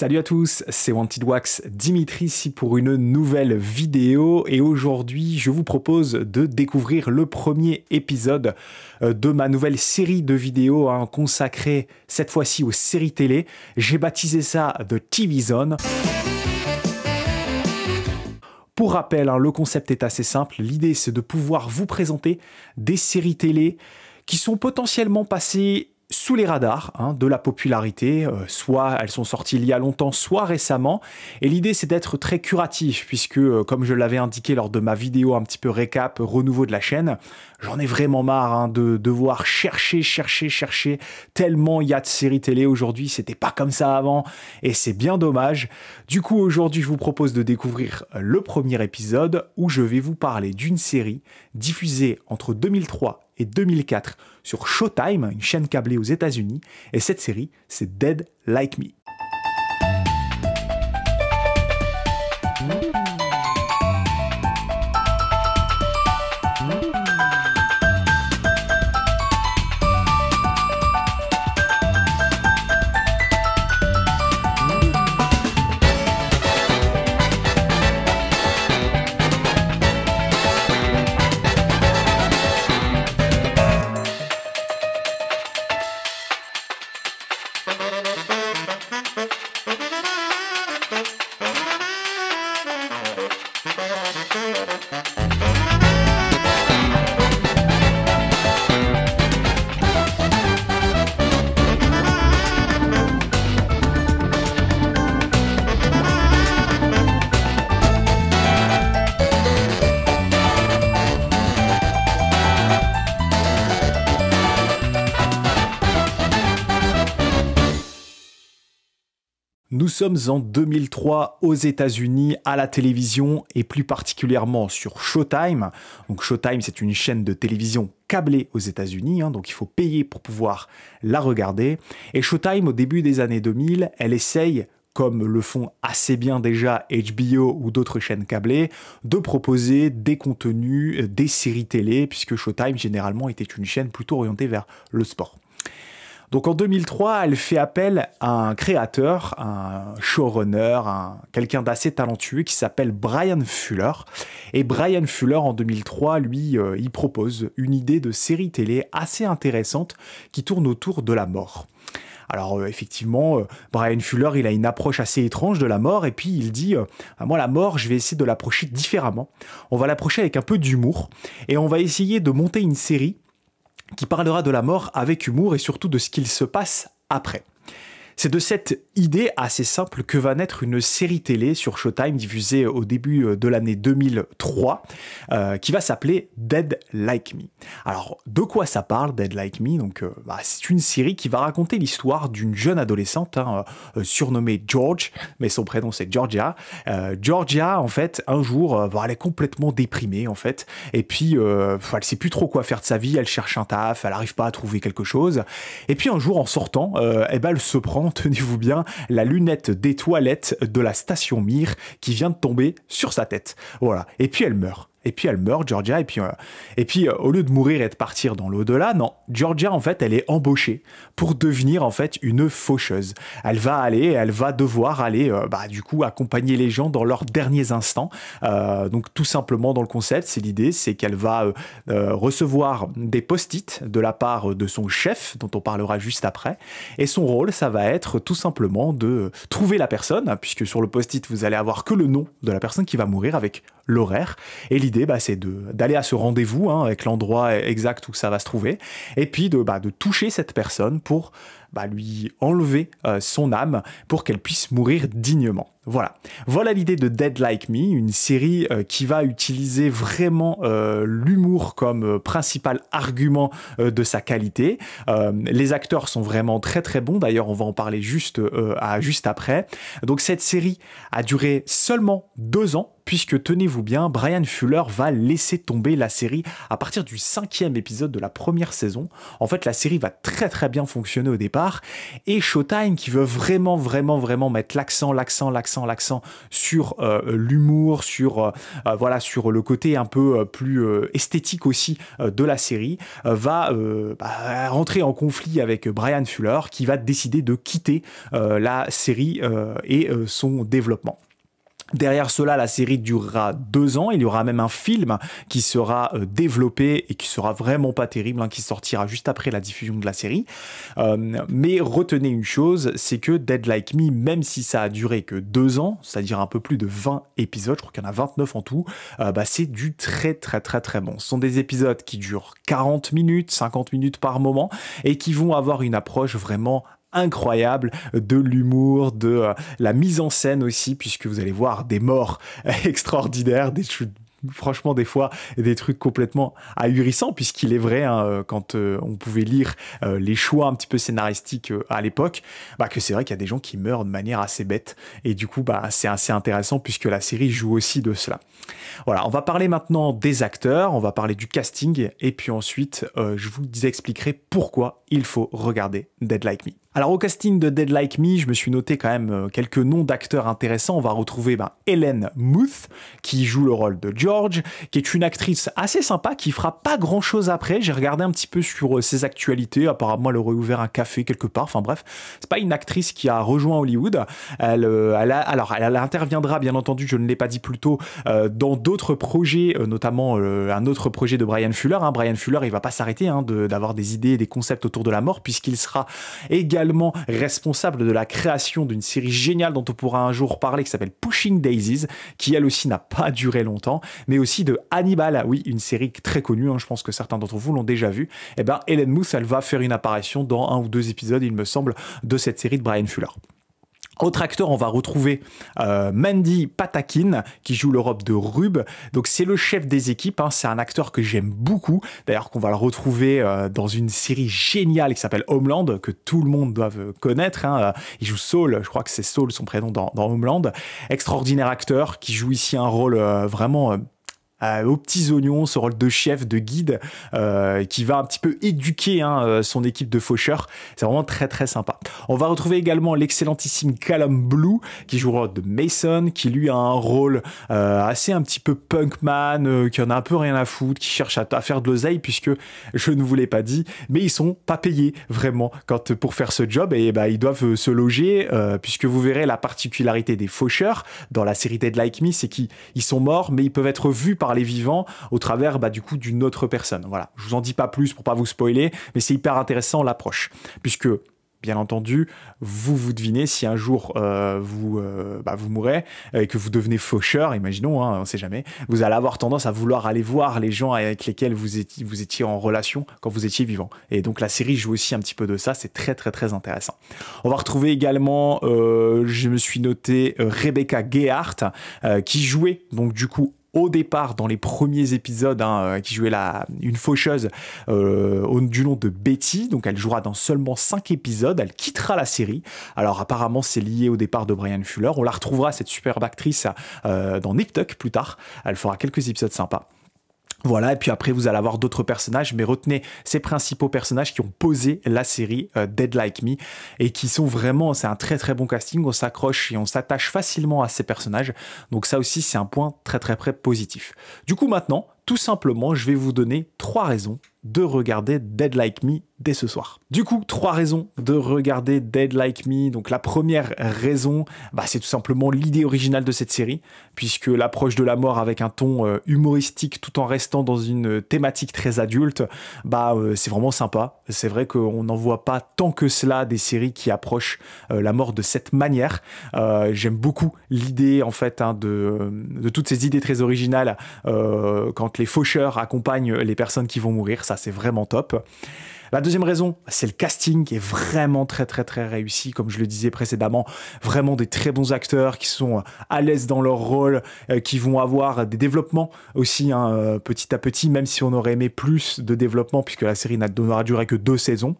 Salut à tous, c'est Wanted Wax, Dimitri ici pour une nouvelle vidéo et aujourd'hui je vous propose de découvrir le premier épisode euh, de ma nouvelle série de vidéos hein, consacrée cette fois-ci aux séries télé. J'ai baptisé ça The TV Zone. Pour rappel, hein, le concept est assez simple, l'idée c'est de pouvoir vous présenter des séries télé qui sont potentiellement passées sous les radars hein, de la popularité, euh, soit elles sont sorties il y a longtemps, soit récemment. Et l'idée c'est d'être très curatif, puisque euh, comme je l'avais indiqué lors de ma vidéo un petit peu récap, euh, renouveau de la chaîne, j'en ai vraiment marre hein, de devoir chercher, chercher, chercher, tellement il y a de séries télé aujourd'hui, c'était pas comme ça avant, et c'est bien dommage. Du coup aujourd'hui je vous propose de découvrir le premier épisode où je vais vous parler d'une série diffusée entre 2003 et et 2004 sur Showtime, une chaîne câblée aux États-Unis, et cette série, c'est Dead Like Me. Nous sommes en 2003 aux États-Unis, à la télévision et plus particulièrement sur Showtime. Donc Showtime, c'est une chaîne de télévision câblée aux États-Unis, hein, donc il faut payer pour pouvoir la regarder. Et Showtime, au début des années 2000, elle essaye comme le font assez bien déjà HBO ou d'autres chaînes câblées, de proposer des contenus, euh, des séries télé, puisque Showtime généralement était une chaîne plutôt orientée vers le sport. Donc en 2003, elle fait appel à un créateur, un showrunner, un, quelqu'un d'assez talentueux qui s'appelle Brian Fuller. Et Brian Fuller, en 2003, lui, euh, il propose une idée de série télé assez intéressante qui tourne autour de la mort. Alors euh, effectivement, euh, Brian Fuller, il a une approche assez étrange de la mort, et puis il dit, moi la mort, je vais essayer de l'approcher différemment. On va l'approcher avec un peu d'humour, et on va essayer de monter une série qui parlera de la mort avec humour et surtout de ce qu'il se passe après. C'est de cette idée assez simple que va naître une série télé sur Showtime diffusée euh, au début euh, de l'année 2003 euh, qui va s'appeler Dead Like Me. Alors de quoi ça parle Dead Like Me Donc bah, c'est une série qui va raconter l'histoire d'une jeune adolescente hein, surnommée George, mais son prénom c'est Georgia. Georgia en fait un jour bah, elle est complètement déprimée en fait et puis elle sait plus trop quoi faire de sa vie, elle cherche un taf, elle n'arrive pas à trouver quelque chose et puis un jour en sortant, eh ben, elle se prend, tenez-vous bien, la lunette des toilettes de la station Mir qui vient de tomber sur sa tête. Voilà. Et puis elle meurt. Et puis elle meurt, Georgia, et puis, euh, et puis euh, au lieu de mourir et de partir dans l'au-delà, non, Georgia en fait elle est embauchée pour devenir en fait une faucheuse. Elle va aller, elle va devoir aller euh, bah, du coup accompagner les gens dans leurs derniers instants. donc tout simplement dans le concept, c'est l'idée, c'est qu'elle va recevoir des post-it de la part de son chef, dont on parlera juste après, et son rôle ça va être tout simplement de trouver la personne, puisque sur le post-it vous allez avoir que le nom de la personne qui va mourir avec l'horaire. Et l'idée, bah, c'est d'aller à ce rendez-vous hein, avec l'endroit exact où ça va se trouver, et puis de, bah, de toucher cette personne pour bah, lui enlever euh, son âme pour qu'elle puisse mourir dignement. Voilà. Voilà l'idée de Dead Like Me, une série euh, qui va utiliser vraiment euh, l'humour comme principal argument de sa qualité. les acteurs sont vraiment très très bons, d'ailleurs on va en parler juste, à, juste après. Donc cette série a duré seulement deux ans, puisque tenez-vous bien, Brian Fuller va laisser tomber la série à partir du cinquième épisode de la première saison. En fait, la série va très très bien fonctionner au départ, et Showtime, qui veut vraiment vraiment vraiment mettre l'accent, l'accent, l'accent, l'accent sur euh, l'humour, sur, euh, euh, voilà, sur le côté un peu plus esthétique aussi de la série, va bah, rentrer en conflit avec Brian Fuller, qui va décider de quitter la série et son développement. Derrière cela, la série durera deux ans. Il y aura même un film qui sera euh, développé et qui sera vraiment pas terrible, hein, qui sortira juste après la diffusion de la série. Euh, mais retenez une chose, c'est que Dead Like Me, même si ça a duré que deux ans, c'est-à-dire un peu plus de 20 épisodes, je crois qu'il y en a 29 en tout, euh, bah, c'est du très très très très bon. Ce sont des épisodes qui durent 40 minutes, 50 minutes par moment et qui vont avoir une approche vraiment incroyable, de l'humour, de euh, la mise en scène aussi, puisque vous allez voir des morts extraordinaires, des franchement des fois des trucs complètement ahurissants puisqu'il est vrai hein, euh, quand euh, on pouvait lire les choix un petit peu scénaristiques à l'époque bah que c'est vrai qu'il y a des gens qui meurent de manière assez bête et du coup bah c'est assez intéressant puisque la série joue aussi de cela voilà on va parler maintenant des acteurs on va parler du casting et puis ensuite je vous expliquerai pourquoi il faut regarder Dead Like Me alors au casting de Dead Like Me, je me suis noté quand même euh, quelques noms d'acteurs intéressants. On va retrouver ben, Helen Muth, qui joue le rôle de George, qui est une actrice assez sympa, qui fera pas grand-chose après. J'ai regardé un petit peu sur euh, ses actualités. Apparemment, elle aurait ouvert un café quelque part. Enfin bref, c'est pas une actrice qui a rejoint Hollywood. Elle, euh, alors, elle, interviendra, bien entendu, je ne l'ai pas dit plus tôt, dans d'autres projets, notamment un autre projet de Brian Fuller. Hein. Brian Fuller, il va pas s'arrêter hein, d'avoir des idées et des concepts autour de la mort, puisqu'il sera également responsable de la création d'une série géniale dont on pourra un jour parler qui s'appelle Pushing Daisies, qui elle aussi n'a pas duré longtemps, mais aussi de Hannibal, ah oui, une série très connue, hein, je pense que certains d'entre vous l'ont déjà vue. Et eh ben, Ellen Moose, elle va faire une apparition dans un ou deux épisodes, il me semble, de cette série de Brian Fuller. Autre acteur, on va retrouver euh, Mandy Patakin qui joue l'Europe de Rube. Donc c'est le chef des équipes, hein. c'est un acteur que j'aime beaucoup. D'ailleurs qu'on va le retrouver euh, dans une série géniale qui s'appelle Homeland, que tout le monde doit euh, connaître. Hein. Il joue Saul, je crois que c'est Saul son prénom dans, Homeland. Extraordinaire acteur qui joue ici un rôle vraiment euh, aux petits oignons, ce rôle de chef, de guide, euh, qui va un petit peu éduquer hein, euh, son équipe de faucheurs. C'est vraiment très très sympa. On va retrouver également l'excellentissime Callum Blue, qui jouera de Mason, qui lui a un rôle assez un petit peu punk punkman, qui en a un peu rien à foutre, qui cherche à, faire de l'oseille, puisque je ne vous l'ai pas dit, mais ils sont pas payés vraiment quand, pour faire ce job, et eh ben ils doivent se loger, puisque vous verrez la particularité des faucheurs dans la série Dead Like Me, c'est qu'ils sont morts, mais ils peuvent être vus par les vivants au travers bah, du coup d'une autre personne. Voilà, je vous en dis pas plus pour pas vous spoiler, mais c'est hyper intéressant l'approche, puisque bien entendu, vous vous devinez si un jour euh, vous, euh, bah, vous mourrez et que vous devenez faucheur, imaginons, hein, on sait jamais, vous allez avoir tendance à vouloir aller voir les gens avec lesquels vous étiez, vous étiez en relation quand vous étiez vivant. Et donc la série joue aussi un petit peu de ça, c'est très très très intéressant. On va retrouver également, euh, je me suis noté Rebecca Gayhart qui jouait donc du coup au départ dans les premiers épisodes hein, euh, qui jouait une faucheuse euh, du nom de Betty. Donc elle jouera dans seulement 5 épisodes, elle quittera la série. Alors apparemment c'est lié au départ de Brian Fuller. On la retrouvera cette superbe actrice euh, dans Nick Tuck plus tard. Elle fera quelques épisodes sympas. Voilà, et puis après, vous allez avoir d'autres personnages, mais retenez ces principaux personnages qui ont posé la série euh, Dead Like Me et qui sont vraiment, c'est un très très bon casting, on s'accroche et on s'attache facilement à ces personnages. Donc ça aussi, c'est un point très très très positif. Du coup, maintenant, tout simplement, je vais vous donner trois raisons de regarder Dead Like Me dès ce soir. Du coup, trois raisons de regarder Dead Like Me. Donc la première raison, bah, c'est tout simplement l'idée originale de cette série, puisque l'approche de la mort avec un ton euh, humoristique tout en restant dans une thématique très adulte, bah euh, c'est vraiment sympa. C'est vrai qu'on n'en voit pas tant que cela des séries qui approchent euh, la mort de cette manière. J'aime beaucoup l'idée en fait hein, de, toutes ces idées très originales quand les faucheurs accompagnent les personnes qui vont mourir, ça c'est vraiment top. La deuxième raison, c'est le casting qui est vraiment très très très réussi, comme je le disais précédemment, vraiment des très bons acteurs qui sont à l'aise dans leur rôle, euh, qui vont avoir des développements aussi hein, euh, petit à petit, même si on aurait aimé plus de développement, puisque la série n'aura duré que deux saisons.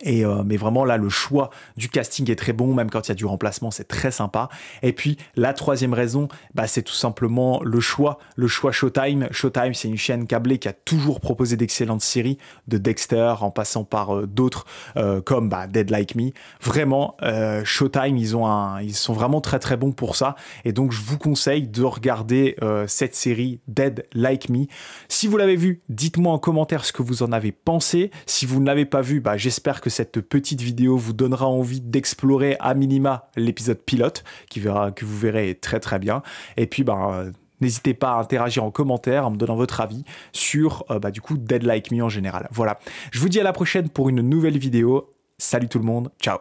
Et, euh, mais vraiment là, le choix du casting est très bon, même quand il y a du remplacement, c'est très sympa. Et puis la troisième raison, bah, c'est tout simplement le choix, le choix Showtime. Showtime, c'est une chaîne câblée qui a toujours proposé d'excellentes séries, de Dexter en passant par euh, d'autres euh, comme bah, Dead Like Me. Vraiment, Showtime, ils, ont ils sont vraiment très très bons pour ça. Et donc je vous conseille de regarder cette série Dead Like Me. Si vous l'avez vue, dites-moi en commentaire ce que vous en avez pensé. Si vous ne l'avez pas vue, bah, j'espère que cette petite vidéo vous donnera envie d'explorer à minima l'épisode pilote, qui verra, que vous verrez très très bien. Et puis, ben, euh, N'hésitez pas à interagir en commentaire en me donnant votre avis sur euh, bah, du coup Dead Like Me en général. Voilà. Je vous dis à la prochaine pour une nouvelle vidéo. Salut tout le monde. Ciao.